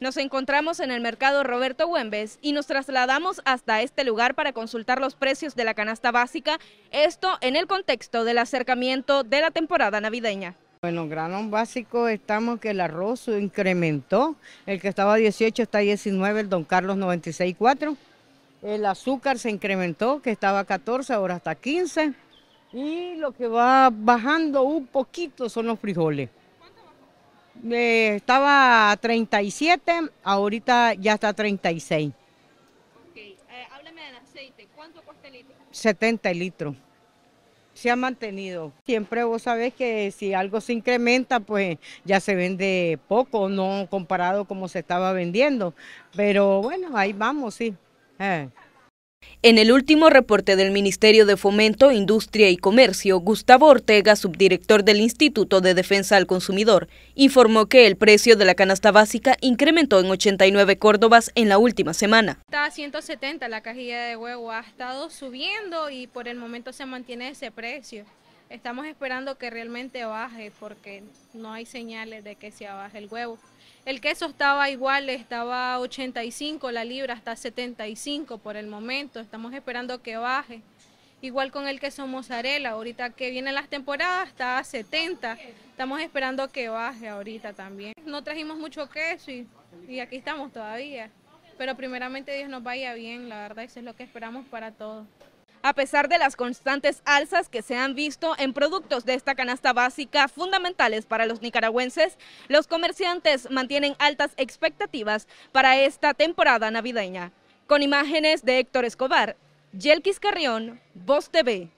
Nos encontramos en el mercado Roberto Güembes y nos trasladamos hasta este lugar para consultar los precios de la canasta básica, esto en el contexto del acercamiento de la temporada navideña. En los granos básicos estamos que el arroz incrementó, el que estaba a 18 está a 19, el Don Carlos 96.4. El azúcar se incrementó, que estaba a 14, ahora está a 15. Y lo que va bajando un poquito son los frijoles. Eh, estaba a 37, ahorita ya está a 36. Ok, eh, háblame del aceite, ¿cuánto cuesta el litro? 70 litros, Se ha mantenido. Siempre vos sabés que si algo se incrementa, pues ya se vende poco, no comparado como se estaba vendiendo. Pero bueno, ahí vamos, sí. Eh. En el último reporte del Ministerio de Fomento, Industria y Comercio, Gustavo Ortega, subdirector del Instituto de Defensa al Consumidor, informó que el precio de la canasta básica incrementó en 89 córdobas en la última semana. Está a 170 la cajilla de huevo, ha estado subiendo y por el momento se mantiene ese precio. Estamos esperando que realmente baje porque no hay señales de que se baje el huevo. El queso estaba igual, estaba 85 la libra, a 75 por el momento. Estamos esperando que baje. Igual con el queso mozzarella, ahorita que vienen las temporadas está a 70. Estamos esperando que baje ahorita también. No trajimos mucho queso y aquí estamos todavía. Pero primeramente Dios nos vaya bien, la verdad, eso es lo que esperamos para todos a pesar de las constantes alzas que se han visto en productos de esta canasta básica fundamentales para los nicaragüenses, los comerciantes mantienen altas expectativas para esta temporada navideña. Con imágenes de Héctor Escobar, Yelkis Carrión, Voz TV.